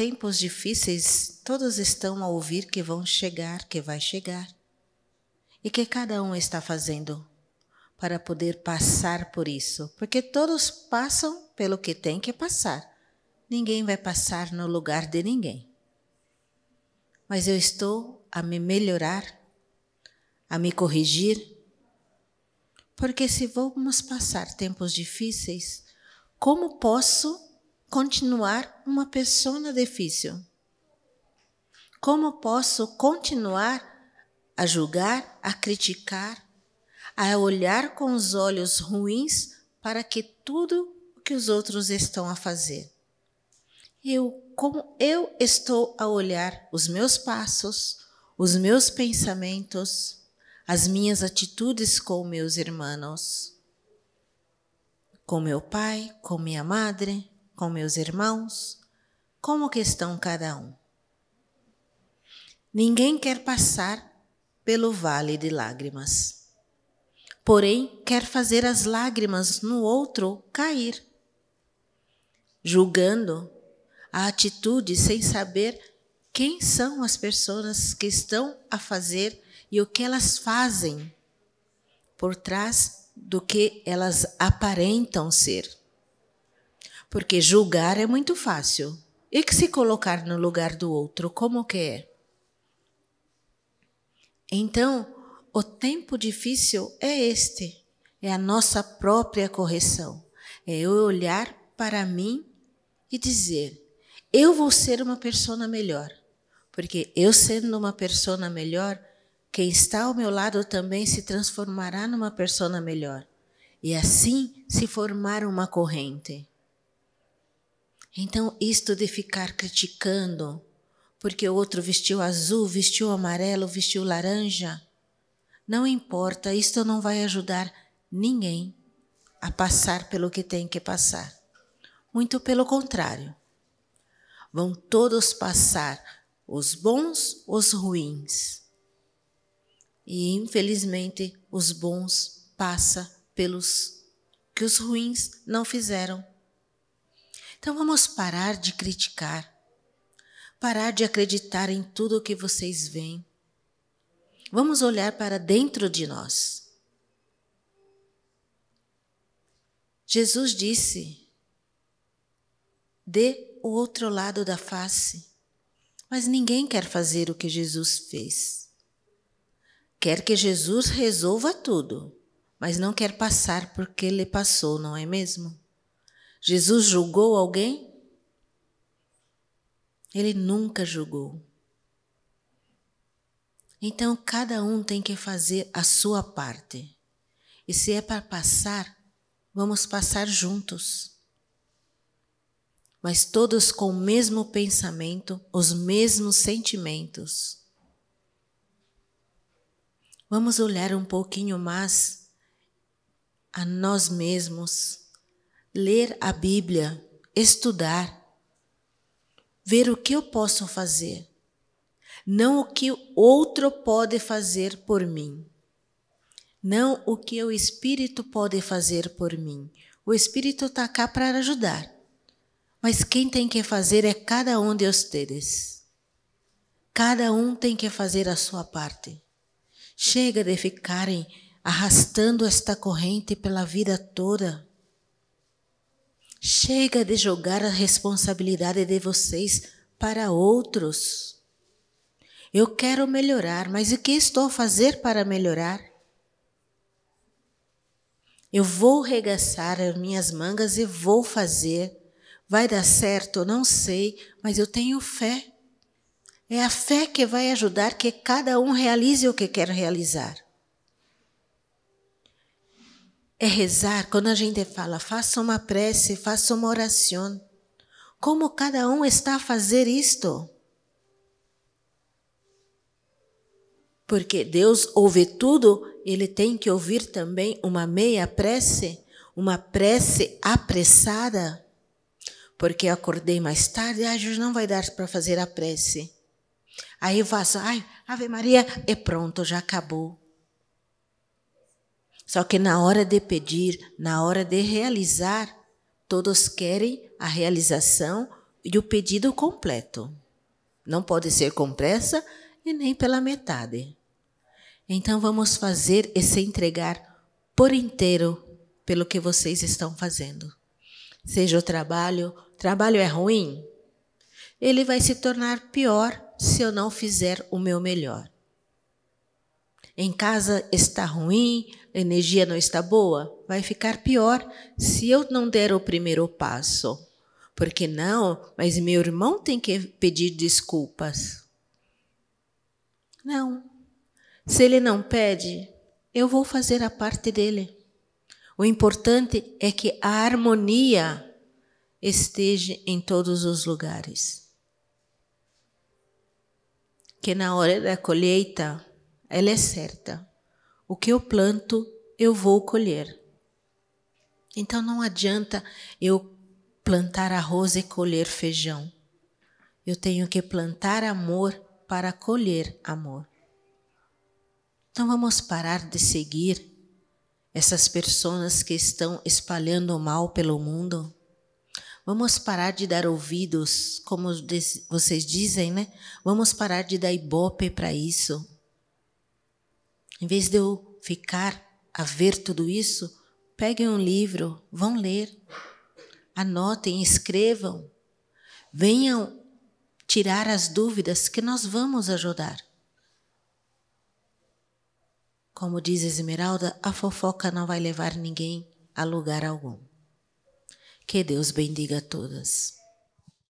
tempos difíceis, todos estão a ouvir que vão chegar, que vai chegar. E que cada um está fazendo para poder passar por isso, porque todos passam pelo que tem que passar. Ninguém vai passar no lugar de ninguém. Mas eu estou a me melhorar, a me corrigir, porque se vamos passar tempos difíceis, como posso continuar uma pessoa difícil? Como posso continuar a julgar, a criticar, a olhar com os olhos ruins para que tudo o que os outros estão a fazer? Eu como eu estou a olhar os meus passos, os meus pensamentos, as minhas atitudes com meus irmãos, com meu pai, com minha madre, com meus irmãos, como que estão cada um. Ninguém quer passar pelo vale de lágrimas, porém quer fazer as lágrimas no outro cair, julgando a atitude sem saber quem são as pessoas que estão a fazer e o que elas fazem por trás do que elas aparentam ser. Porque julgar é muito fácil. E que se colocar no lugar do outro, como que é? Então, o tempo difícil é este. É a nossa própria correção. É eu olhar para mim e dizer: eu vou ser uma pessoa melhor. Porque eu sendo uma pessoa melhor, quem está ao meu lado também se transformará numa pessoa melhor. E assim se formar uma corrente. Então, isto de ficar criticando, porque o outro vestiu azul, vestiu amarelo, vestiu laranja, não importa, isto não vai ajudar ninguém a passar pelo que tem que passar. Muito pelo contrário. Vão todos passar, os bons, os ruins. E infelizmente os bons passa pelos que os ruins não fizeram então vamos parar de criticar, parar de acreditar em tudo o que vocês veem. Vamos olhar para dentro de nós. Jesus disse: dê o outro lado da face. Mas ninguém quer fazer o que Jesus fez. Quer que Jesus resolva tudo, mas não quer passar porque ele passou, não é mesmo? Jesus julgou alguém? Ele nunca julgou. Então cada um tem que fazer a sua parte. E se é para passar, vamos passar juntos. Mas todos com o mesmo pensamento, os mesmos sentimentos. Vamos olhar um pouquinho mais a nós mesmos ler a Bíblia, estudar, ver o que eu posso fazer, não o que outro pode fazer por mim, não o que o Espírito pode fazer por mim. O Espírito está cá para ajudar, mas quem tem que fazer é cada um de vocês. Cada um tem que fazer a sua parte. Chega de ficarem arrastando esta corrente pela vida toda Chega de jogar a responsabilidade de vocês para outros. Eu quero melhorar, mas o que estou a fazer para melhorar? Eu vou regaçar as minhas mangas e vou fazer. Vai dar certo, não sei, mas eu tenho fé. É a fé que vai ajudar que cada um realize o que quer realizar é rezar. Quando a gente fala, faça uma prece, faça uma oração. Como cada um está a fazer isto? Porque Deus ouve tudo, ele tem que ouvir também uma meia prece, uma prece apressada. Porque acordei mais tarde, ah, hoje não vai dar para fazer a prece. Aí eu faço, ai, Ave Maria, e é pronto, já acabou. Só que na hora de pedir, na hora de realizar, todos querem a realização e o pedido completo. Não pode ser com pressa e nem pela metade. Então vamos fazer e se entregar por inteiro pelo que vocês estão fazendo. Seja o trabalho, trabalho é ruim, ele vai se tornar pior se eu não fizer o meu melhor. Em casa está ruim, a energia não está boa, vai ficar pior se eu não der o primeiro passo. Porque não, mas meu irmão tem que pedir desculpas. Não. Se ele não pede, eu vou fazer a parte dele. O importante é que a harmonia esteja em todos os lugares. Que na hora da colheita ela é certa. O que eu planto, eu vou colher. Então não adianta eu plantar arroz e colher feijão. Eu tenho que plantar amor para colher amor. Então vamos parar de seguir essas pessoas que estão espalhando o mal pelo mundo. Vamos parar de dar ouvidos, como vocês dizem, né? Vamos parar de dar ibope para isso. Em vez de eu ficar a ver tudo isso, peguem um livro, vão ler, anotem, escrevam, venham tirar as dúvidas que nós vamos ajudar. Como diz Esmeralda, a fofoca não vai levar ninguém a lugar algum. Que Deus bendiga a todas.